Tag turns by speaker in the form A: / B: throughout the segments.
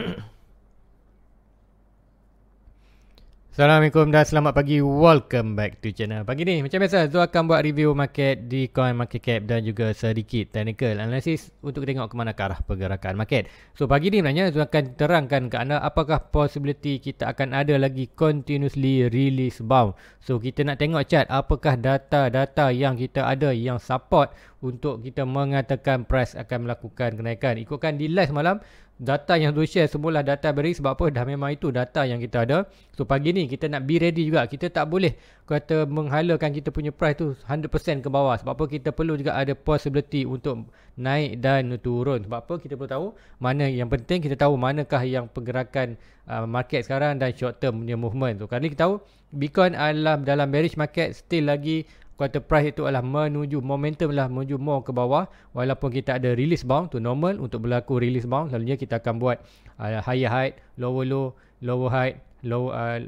A: Assalamualaikum dan selamat pagi. Welcome back to channel. Pagi ni macam biasa Zul akan buat review market di coin market cap dan juga sedikit technical analysis untuk tengok ke mana arah pergerakan market. So pagi ni sebenarnya Zul akan terangkan ke anda apakah possibility kita akan ada lagi continuously release bound. So kita nak tengok chart apakah data-data yang kita ada yang support untuk kita mengatakan price akan melakukan kenaikan. Ikutkan di live malam data yang tu share semualah data beri sebab apa dah memang itu data yang kita ada so pagi ni kita nak be ready juga kita tak boleh kata menghalakan kita punya price tu 100% ke bawah sebab apa kita perlu juga ada possibility untuk naik dan turun sebab apa kita perlu tahu mana yang penting kita tahu manakah yang pergerakan uh, market sekarang dan short term punya movement so kali kita tahu Bitcoin adalah dalam bearish market still lagi quarter price itu adalah menuju momentum lah menuju more ke bawah walaupun kita ada release bound tu normal untuk berlaku release bound selalunya kita akan buat uh, higher high lower low lower high low uh,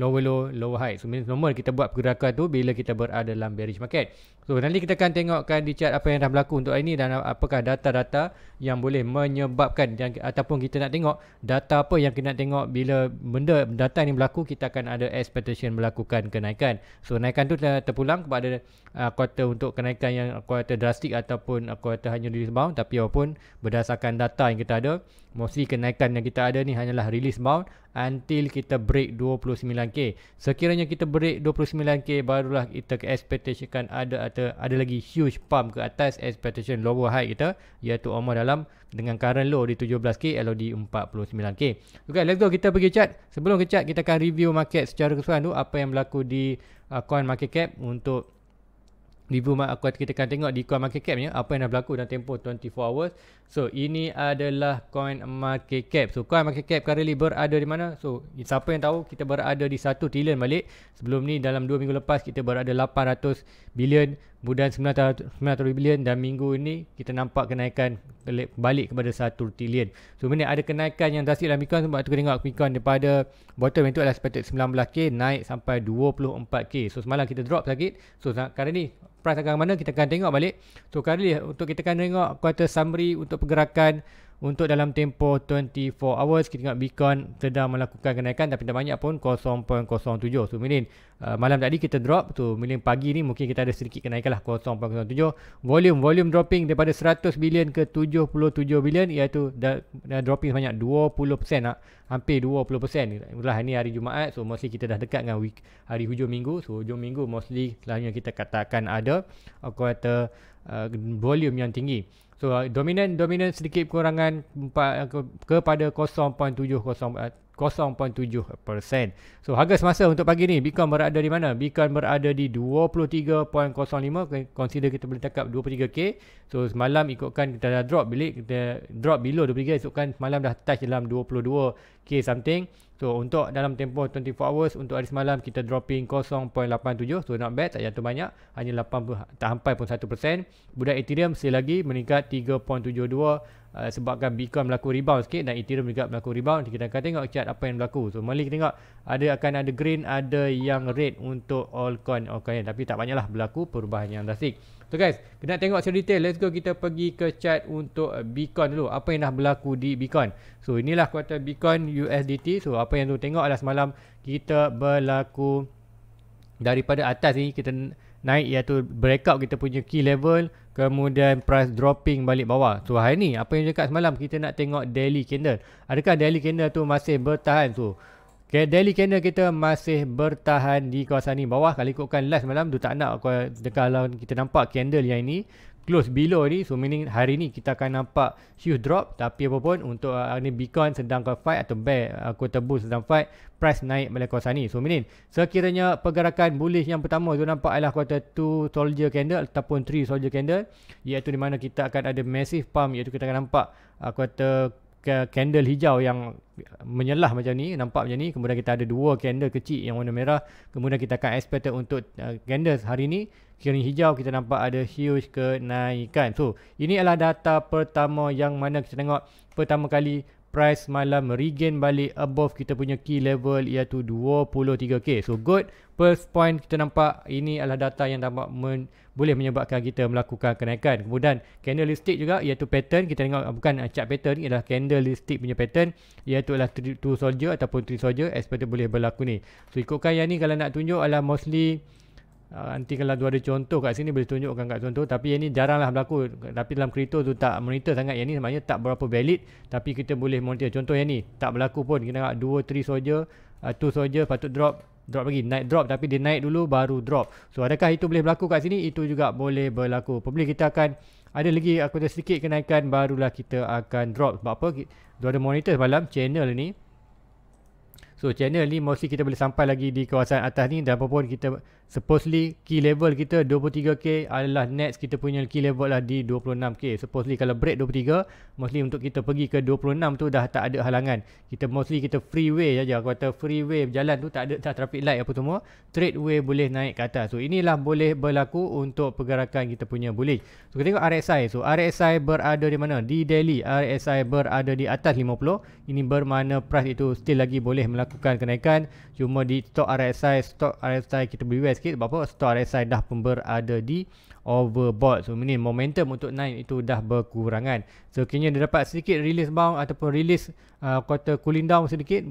A: lower low lower high so normal kita buat pergerakan tu bila kita berada dalam bearish market So nanti kita akan tengokkan di chart apa yang dah berlaku untuk hari ini dan apakah data-data yang boleh menyebabkan yang, ataupun kita nak tengok data apa yang kita nak tengok bila benda data ini berlaku kita akan ada expectation melakukan kenaikan. So kenaikan tu terpulang kepada uh, quarter untuk kenaikan yang quarter drastik ataupun quarter hanya release bound tapi walaupun berdasarkan data yang kita ada mostly kenaikan yang kita ada ni hanyalah release bound until kita break 29k. Sekiranya kita break 29k barulah kita expectation akan ada kata ada lagi huge pump ke atas expectation lower high kita iaitu omoh dalam dengan current low di 17k LOD 49k. Okay let's go kita pergi chat. Sebelum ke chat kita akan review market secara keseluruhan tu apa yang berlaku di uh, coin market cap untuk review market kita akan tengok di coin market cap ni apa yang dah berlaku dalam tempoh 24 hours. So ini adalah coin market cap. So coin market cap currently berada di mana? So siapa yang tahu kita berada di 1 trillion balik. Sebelum ni dalam 2 minggu lepas kita berada 800 billion kemudian 900 bilion dan minggu ini kita nampak kenaikan balik kepada 1 trilion. So benda ada kenaikan yang drastik dalam Bitcoin sebab tu kena tengok Bitcoin daripada bottom itu adalah expected 19k naik sampai 24k. So semalam kita drop sakit. So sekarang ni price akan mana kita akan tengok balik. So kali ni untuk kita akan tengok quarter summary untuk pergerakan untuk dalam tempoh 24 hours kita tengok Bitcoin sedang melakukan kenaikan tapi tak banyak pun 0.07 so mungkin uh, malam tadi kita drop tu so, mungkin pagi ni mungkin kita ada sedikit kenaikan lah 0.07 volume volume dropping daripada 100 bilion ke 77 bilion iaitu dah, dah dropping sebanyak 20% lah hampir 20% itulah ni hari Jumaat so mostly kita dah dekat dengan week, hari hujung minggu so hujung minggu mostly selalunya kita katakan ada quarter uh, volume yang tinggi So uh, dominant dominant sedikit kurangan eh, kepada 0.70 0.7% uh, So harga semasa untuk pagi ni Bitcoin berada di mana? Bitcoin berada di 23.05 Consider kita boleh cakap 23k So semalam ikutkan kita dah drop bilik Kita drop below 23 Esokkan semalam dah touch dalam 22k something So untuk dalam tempoh 24 hours untuk hari semalam kita dropping 0.87 so not bad tak jatuh banyak hanya 80 tak sampai pun 1%. Budak Ethereum sekali lagi meningkat 3.72 uh, sebabkan Bitcoin berlaku rebound sikit dan Ethereum juga berlaku rebound. Kita akan tengok chart apa yang berlaku. So mari kita tengok ada akan ada green ada yang red untuk all coin, Okay tapi tak banyaklah berlaku perubahan yang drastik. So guys, kena tengok secara detail. Let's go kita pergi ke chart untuk uh, Bitcoin dulu. Apa yang dah berlaku di Bitcoin. So inilah kuartal Bitcoin USDT. So apa yang tu tengok adalah semalam kita berlaku daripada atas ni kita naik iaitu breakout kita punya key level kemudian price dropping balik bawah. So hari ni apa yang cakap semalam kita nak tengok daily candle. Adakah daily candle tu masih bertahan tu? So, Okay, daily candle kita masih bertahan di kawasan ni bawah. Kalau ikutkan last malam tu tak nak kalau kita nampak candle yang ini close below ni so meaning hari ni kita akan nampak huge drop tapi apa pun untuk uh, ni Bitcoin sedang fight atau bear kota uh, quarter bull sedang fight price naik balik kawasan ni so meaning sekiranya pergerakan bullish yang pertama tu nampak ialah quarter 2 soldier candle ataupun 3 soldier candle iaitu di mana kita akan ada massive pump iaitu kita akan nampak kota uh, candle hijau yang menyelah macam ni nampak macam ni kemudian kita ada dua candle kecil yang warna merah kemudian kita akan expect untuk uh, candles hari ni kiri hijau kita nampak ada huge kenaikan so ini adalah data pertama yang mana kita tengok pertama kali price malam regain balik above kita punya key level iaitu 23k. So good first point kita nampak ini adalah data yang dapat men, boleh menyebabkan kita melakukan kenaikan. Kemudian candlestick juga iaitu pattern kita tengok ah, bukan chart pattern ialah candlestick punya pattern iaitu adalah two soldier ataupun three soldier expected boleh berlaku ni. So ikutkan yang ni kalau nak tunjuk adalah mostly Ah, nanti kalau dua ada contoh kat sini boleh tunjukkan kat contoh tapi yang ni jaranglah berlaku tapi dalam kripto tu tak monitor sangat yang ni maknanya tak berapa valid tapi kita boleh monitor contoh yang ni tak berlaku pun kita nak 2 3 saja tu saja patut drop drop lagi naik drop tapi dia naik dulu baru drop so adakah itu boleh berlaku kat sini itu juga boleh berlaku probably kita akan ada lagi aku ada sedikit kenaikan barulah kita akan drop sebab apa dua ada monitor dalam channel ni so channel ni mesti kita boleh sampai lagi di kawasan atas ni dan apa pun kita supposedly key level kita 23k adalah next kita punya key level lah di 26k supposedly kalau break 23 mostly untuk kita pergi ke 26 tu dah tak ada halangan kita mostly kita freeway saja aku kata freeway berjalan tu tak ada tak traffic light apa semua trade way boleh naik ke atas so inilah boleh berlaku untuk pergerakan kita punya bullish so kita tengok RSI so RSI berada di mana di daily RSI berada di atas 50 ini bermakna price itu still lagi boleh melakukan kenaikan cuma di stock RSI stock RSI kita beware sikit sebab apa stok RSI dah pun berada di overbought so ini momentum untuk naik itu dah berkurangan so kini dia dapat sedikit release bound ataupun release uh, quarter cooling down sedikit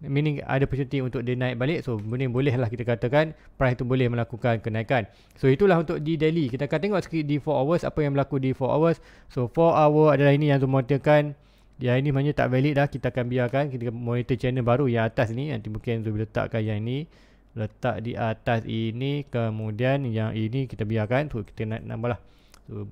A: meaning ada peluang untuk dia naik balik so benda boleh lah kita katakan price tu boleh melakukan kenaikan so itulah untuk di daily kita akan tengok sikit di 4 hours apa yang berlaku di 4 hours so 4 hour adalah ini yang dimonitorkan yang ini maknanya tak valid dah kita akan biarkan kita monitor channel baru yang atas ni nanti mungkin tu letakkan yang ini letak di atas ini kemudian yang ini kita biarkan so, kita nak nambahlah so,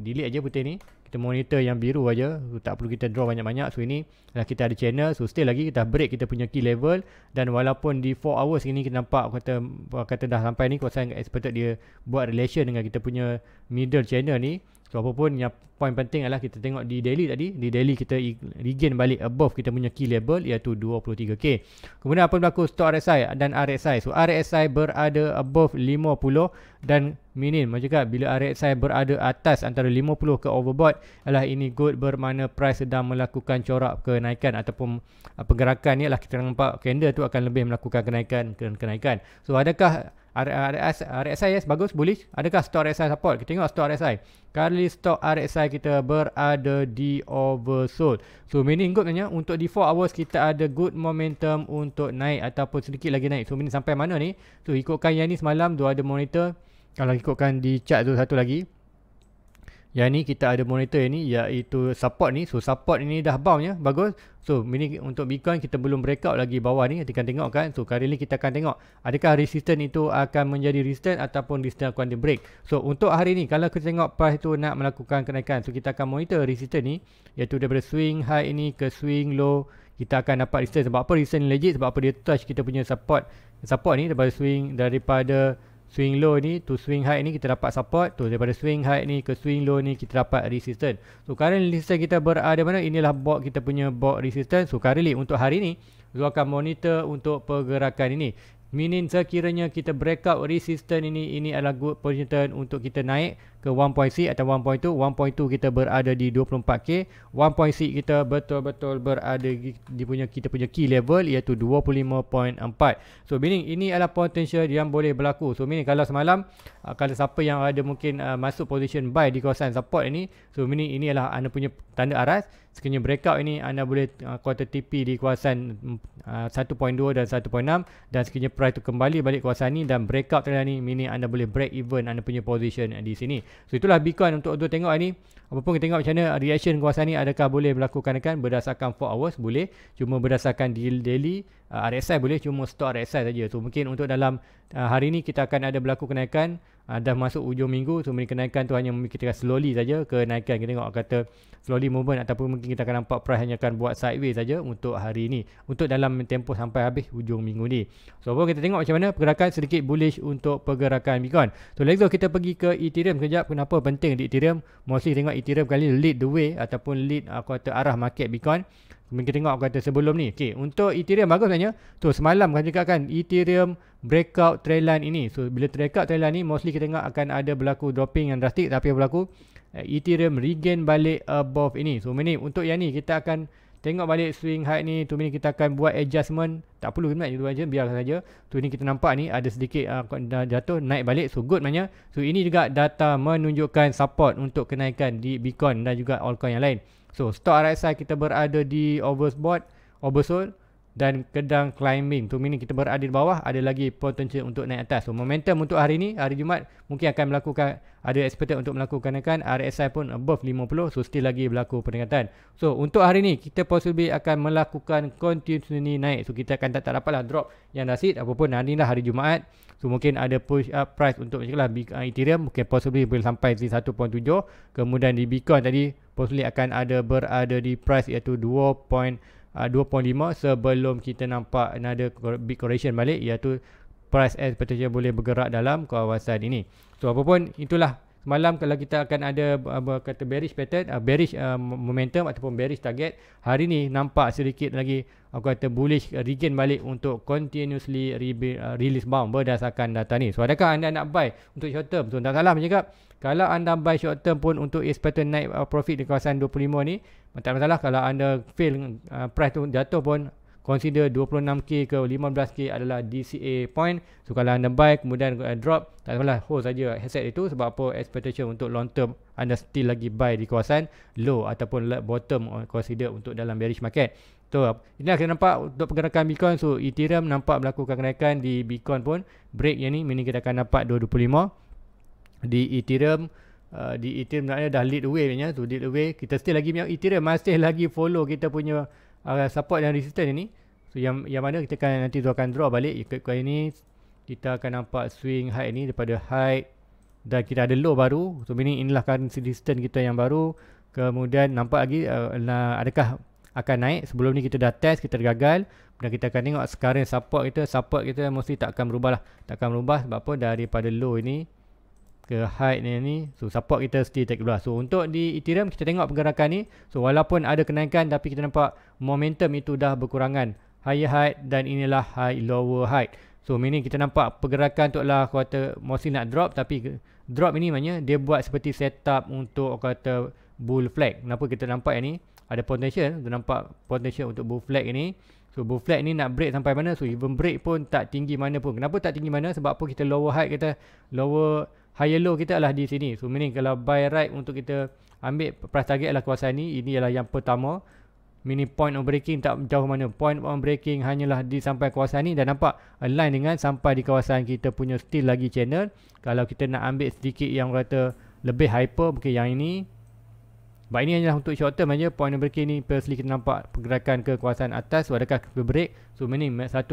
A: delete aja putih ni kita monitor yang biru aja so, tak perlu kita draw banyak-banyak so ini lah kita ada channel so still lagi kita break kita punya key level dan walaupun di 4 hours ini kita nampak kata kata dah sampai ni kuasa expert dia buat relation dengan kita punya middle channel ni So apa pun yang poin penting adalah kita tengok di daily tadi. Di daily kita regain balik above kita punya key level iaitu 23K. Kemudian apa berlaku stock RSI dan RSI. So RSI berada above 50 dan minin. Macam kat bila RSI berada atas antara 50 ke overbought. Adalah ini good bermana price sedang melakukan corak kenaikan ataupun pergerakan ni adalah kita nampak candle tu akan lebih melakukan kenaikan dan kenaikan. So adakah RSI yes bagus boleh adakah stock RSI support kita tengok stock RSI kali stock RSI kita berada di oversold so meaning good nanya untuk di 4 hours kita ada good momentum untuk naik ataupun sedikit lagi naik so meaning sampai mana ni so ikutkan yang ni semalam tu ada monitor kalau ikutkan di chart tu satu lagi yang ni kita ada monitor ni iaitu support ni. So support ni dah bounce ya. Bagus. So ini untuk Bitcoin kita belum breakout lagi bawah ni. Kita akan tengok kan. So kali ni kita akan tengok adakah resistance itu akan menjadi resistance ataupun resistance akan di break. So untuk hari ni kalau kita tengok price tu nak melakukan kenaikan. So kita akan monitor resistance ni iaitu daripada swing high ini ke swing low. Kita akan dapat resistance. Sebab apa resistance ni legit? Sebab apa dia touch kita punya support support ni daripada swing daripada swing low ni to swing high ni kita dapat support tu daripada swing high ni ke swing low ni kita dapat resistance so current resistance kita berada mana inilah box kita punya box resistance so currently untuk hari ni Zul akan monitor untuk pergerakan ini meaning sekiranya kita breakout resistance ini ini adalah good position untuk kita naik ke 1.6 atau 1.2 1.2 kita berada di 24k 1.6 kita betul-betul berada di, punya kita punya key level iaitu 25.4 so meaning ini adalah potential yang boleh berlaku so meaning kalau semalam uh, kalau siapa yang ada mungkin uh, masuk position buy di kawasan support ini so meaning ini adalah anda punya tanda aras sekiranya breakout ini anda boleh kuota uh, TP di kawasan uh, 1.2 dan 1.6 dan sekiranya price tu kembali balik kawasan ni dan breakout tadi ni meaning anda boleh break even anda punya position di sini So itulah Bitcoin untuk untuk tengok ini Apa pun kita tengok macam mana reaction kawasan ni adakah boleh melakukan kan berdasarkan 4 hours boleh. Cuma berdasarkan daily uh, ah, RSI boleh cuma stok RSI saja so mungkin untuk dalam uh, hari ini kita akan ada berlaku kenaikan uh, dah masuk ujung minggu so mungkin kenaikan tu hanya kita akan slowly saja kenaikan kita tengok kata slowly movement ataupun mungkin kita akan nampak price hanya akan buat sideways saja untuk hari ini untuk dalam tempoh sampai habis ujung minggu ni so apa kita tengok macam mana pergerakan sedikit bullish untuk pergerakan Bitcoin so let's go kita pergi ke Ethereum sekejap kenapa penting di Ethereum mostly tengok Ethereum kali lead the way ataupun lead aku kata arah market Bitcoin kita tengok aku kata sebelum ni. Okey, untuk Ethereum bagus sebenarnya. Tu semalam kan cakap kan Ethereum breakout trend line ini. So bila breakout trend line ni mostly kita tengok akan ada berlaku dropping yang drastik tapi yang berlaku eh, Ethereum regain balik above ini. So ini untuk yang ni kita akan tengok balik swing high ni. Tu ini kita akan buat adjustment. Tak perlu kena itu aja biar saja. Tu ini kita nampak ni ada sedikit uh, jatuh naik balik. So good maknanya. So ini juga data menunjukkan support untuk kenaikan di Bitcoin dan juga altcoin yang lain. So stock RSI kita berada di oversold, oversold dan kedang climbing. tu, meaning kita berada di bawah ada lagi potential untuk naik atas. So momentum untuk hari ini, hari Jumaat mungkin akan melakukan ada expected untuk melakukan kan RSI pun above 50 so still lagi berlaku peningkatan. So untuk hari ini kita possibly akan melakukan continuously naik. So kita akan tak, tak dapatlah drop yang dasit apapun hari ni lah hari Jumaat. So mungkin ada push up price untuk macam lah Ethereum mungkin possibly boleh sampai di 1.7 kemudian di Bitcoin tadi possibly akan ada berada di price iaitu 2. 2.5 ah, sebelum kita nampak ada big correction balik iaitu price S potential boleh bergerak dalam kawasan ini. So apapun itulah Malam, kalau kita akan ada apa kata bearish pattern, uh, bearish uh, momentum ataupun bearish target, hari ni nampak sedikit lagi aku kata bullish uh, regain balik untuk continuously re- uh, release bound berdasarkan data ni. So adakah anda nak buy untuk short term? So tak salah saya cakap. Kalau anda buy short term pun untuk is pattern naik uh, profit di kawasan 25 ni, tak masalah kalau anda fail uh, price tu jatuh pun consider 26k ke 15k adalah DCA point. So kalau anda buy kemudian uh, drop, tak apalah hold saja headset itu sebab apa expectation untuk long term anda still lagi buy di kawasan low ataupun bottom uh, consider untuk dalam bearish market. So ini akan nampak untuk pergerakan Bitcoin. So Ethereum nampak melakukan kenaikan di Bitcoin pun. Break yang ni, meaning kita akan dapat 225 di Ethereum. Uh, di Ethereum dah lead away punya. So lead away. Kita still lagi punya Ethereum. Masih lagi follow kita punya uh, support dan resistance ni so yang yang mana kita akan nanti tu akan draw balik ikut coin ni kita akan nampak swing high ni daripada high dan kita ada low baru so ini inilah currency kan resistance kita yang baru kemudian nampak lagi uh, adakah akan naik sebelum ni kita dah test kita gagal dan kita akan tengok sekarang support kita support kita mesti tak akan berubah lah tak akan berubah sebab apa daripada low ini ke height ni ni so support kita still take belah so untuk di ethereum kita tengok pergerakan ni so walaupun ada kenaikan tapi kita nampak momentum itu dah berkurangan high height dan inilah high lower height so meaning kita nampak pergerakan tu lah kata mostly nak drop tapi drop ini maknanya dia buat seperti setup untuk kata bull flag kenapa kita nampak yang ni ada potential kita nampak potential untuk bull flag ini So bull flag ni nak break sampai mana? So even break pun tak tinggi mana pun. Kenapa tak tinggi mana? Sebab apa kita lower height kita lower high low kita adalah di sini. So meaning kalau buy right untuk kita ambil price target adalah kawasan ini. Ini adalah yang pertama. Mini point on breaking tak jauh mana. Point on breaking hanyalah di sampai kawasan ini Dan nampak align dengan sampai di kawasan kita punya still lagi channel. Kalau kita nak ambil sedikit yang rata lebih hyper mungkin yang ini. Baik ini hanyalah untuk short term aja. Point on breaking ini. personally kita nampak pergerakan ke kawasan atas. Adakah kita break So meaning 1.7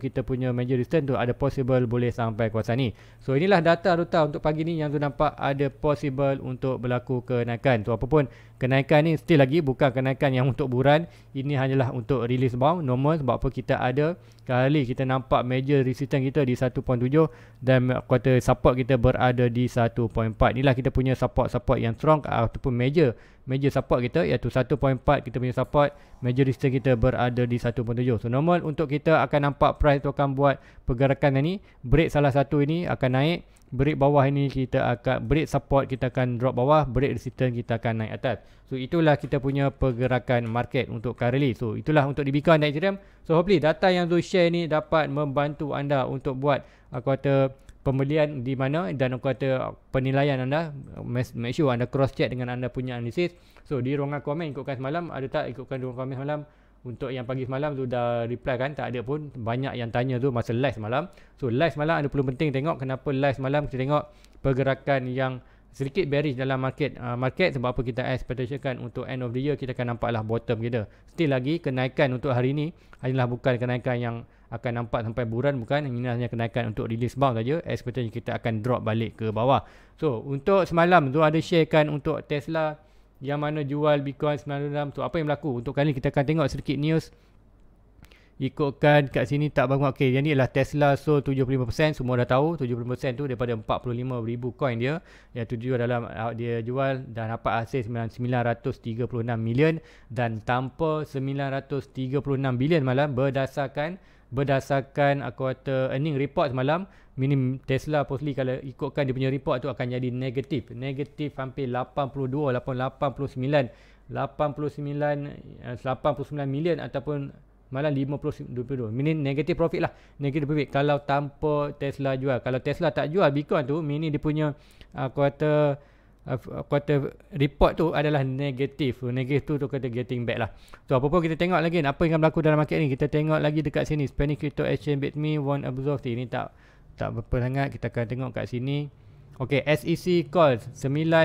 A: kita punya major resistance tu ada possible boleh sampai kuasa ni. So inilah data ruta untuk pagi ni yang tu nampak ada possible untuk berlaku kenaikan. So apapun kenaikan ni still lagi bukan kenaikan yang untuk buran. Ini hanyalah untuk release bound normal sebab apa kita ada kali kita nampak major resistance kita di 1.7 dan kuota support kita berada di 1.4. Inilah kita punya support-support yang strong ataupun major major support kita iaitu 1.4 kita punya support Major resistance kita berada di 1.7 So normal untuk kita akan nampak price tu akan buat pergerakan ni Break salah satu ini akan naik Break bawah ini kita akan Break support kita akan drop bawah Break resistance kita akan naik atas So itulah kita punya pergerakan market untuk currently So itulah untuk di Bitcoin dan Ethereum So hopefully data yang Zul share ni dapat membantu anda untuk buat Aku kata pembelian di mana dan aku kata penilaian anda make sure anda cross check dengan anda punya analisis so di ruangan komen ikutkan semalam ada tak ikutkan ruangan komen semalam untuk yang pagi semalam tu dah reply kan tak ada pun banyak yang tanya tu masa live semalam so live semalam ada perlu penting tengok kenapa live semalam kita tengok pergerakan yang sedikit bearish dalam market uh, market sebab apa kita expectationkan untuk end of the year kita akan nampaklah bottom kita. Still lagi kenaikan untuk hari ini hanyalah bukan kenaikan yang akan nampak sampai bulan bukan ini hanya kenaikan untuk release bound saja expectation kita akan drop balik ke bawah. So untuk semalam tu ada sharekan untuk Tesla yang mana jual Bitcoin 96 tu so, apa yang berlaku untuk kali ini kita akan tengok sedikit news ikutkan kat sini tak bangun. Okay, yang ni ialah Tesla sold 75%. Semua dah tahu 75% tu daripada 45,000 coin dia. Yang tu jual dalam uh, dia jual dan dapat hasil 936 million dan tanpa 936 billion malam berdasarkan berdasarkan aku kata earning report semalam minim Tesla possibly kalau ikutkan dia punya report tu akan jadi negatif negatif hampir 82 88, 89 89 89 million ataupun malah 50.22 mini negatif profit lah negatif profit kalau tanpa Tesla jual kalau Tesla tak jual Bitcoin tu mini dia punya uh, quarter uh, quarter uh, report tu adalah negatif negatif tu tu kata getting back lah so apa pun kita tengok lagi apa yang berlaku dalam market ni kita tengok lagi dekat sini Spanish crypto exchange bit me one absorb ini tak tak berapa sangat kita akan tengok kat sini Okay, SEC calls 9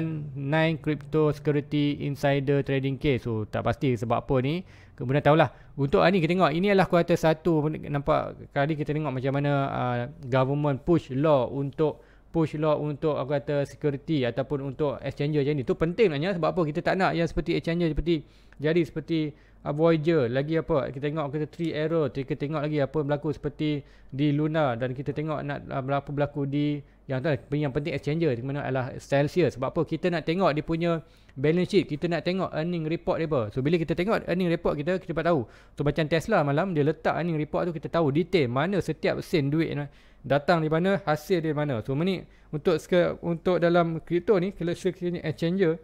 A: crypto security insider trading case. So, oh, tak pasti sebab apa ni. Kemudian tahulah. Untuk hari ni kita tengok, ini adalah kuartal satu. Nampak kali kita tengok macam mana uh, government push law untuk push law untuk aku kata security ataupun untuk exchanger macam ni. Tu penting nanya sebab apa kita tak nak yang seperti exchanger seperti jadi seperti uh, Voyager lagi apa kita tengok kita three error kita tengok lagi apa berlaku seperti di Luna dan kita tengok nak uh, berapa berlaku di yang tu lah, yang penting exchanger di mana adalah Celsius sebab apa kita nak tengok dia punya balance sheet kita nak tengok earning report dia apa so bila kita tengok earning report kita kita dapat tahu so macam Tesla malam dia letak earning report tu kita tahu detail mana setiap sen duit datang di mana hasil dia di mana so ni untuk untuk dalam crypto ni kalau exchanger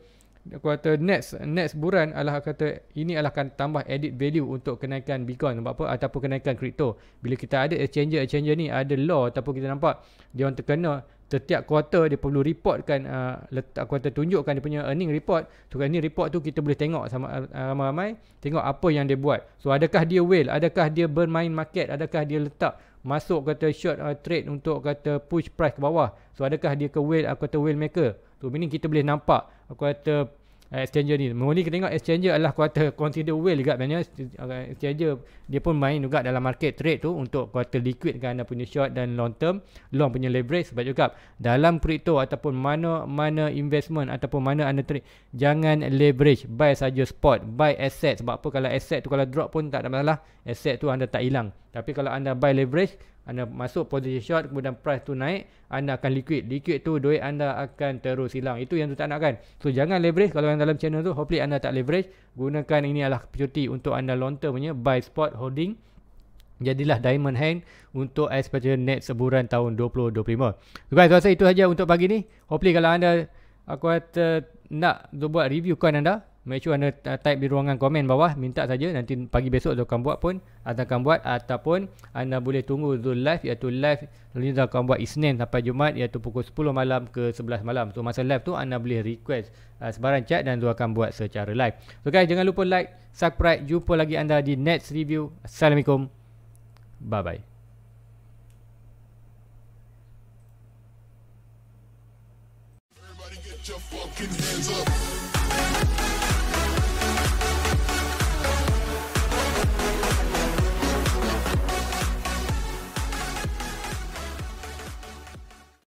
A: aku kata next next buran adalah kata ini adalah akan tambah edit value untuk kenaikan Bitcoin sebab apa ataupun kenaikan kripto bila kita ada exchange exchange ni ada law ataupun kita nampak dia orang terkena setiap quarter dia perlu reportkan uh, letak aku kata tunjukkan dia punya earning report tu kan ni report tu kita boleh tengok sama uh, ramai-ramai tengok apa yang dia buat so adakah dia whale adakah dia bermain market adakah dia letak masuk kata short uh, trade untuk kata push price ke bawah so adakah dia ke whale aku kata whale maker So meaning kita boleh nampak quarter eh, exchanger ni. Mula kita tengok exchanger adalah quarter consider well juga sebenarnya. Eh, exchanger dia pun main juga dalam market trade tu untuk quarter liquid kan anda punya short dan long term. Long punya leverage sebab juga dalam crypto ataupun mana-mana investment ataupun mana anda trade. Jangan leverage. Buy saja spot. Buy asset. Sebab apa kalau asset tu kalau drop pun tak ada masalah. Asset tu anda tak hilang. Tapi kalau anda buy leverage anda masuk posisi short kemudian price tu naik anda akan liquid liquid tu duit anda akan terus hilang itu yang tu tak nak kan so jangan leverage kalau yang dalam channel tu hopefully anda tak leverage gunakan ini adalah cuti untuk anda long term punya buy spot holding jadilah diamond hand untuk expectation net seburan tahun 2025 so, guys saya rasa itu saja untuk pagi ni hopefully kalau anda aku kata nak buat review coin anda make sure anda type di ruangan komen bawah minta saja nanti pagi besok tu akan buat pun atau akan buat ataupun anda boleh tunggu Zul live iaitu live nanti dah akan buat Isnin sampai Jumaat iaitu pukul 10 malam ke 11 malam so masa live tu anda boleh request uh, sebarang chat dan tu akan buat secara live so guys jangan lupa like subscribe jumpa lagi anda di next review Assalamualaikum bye bye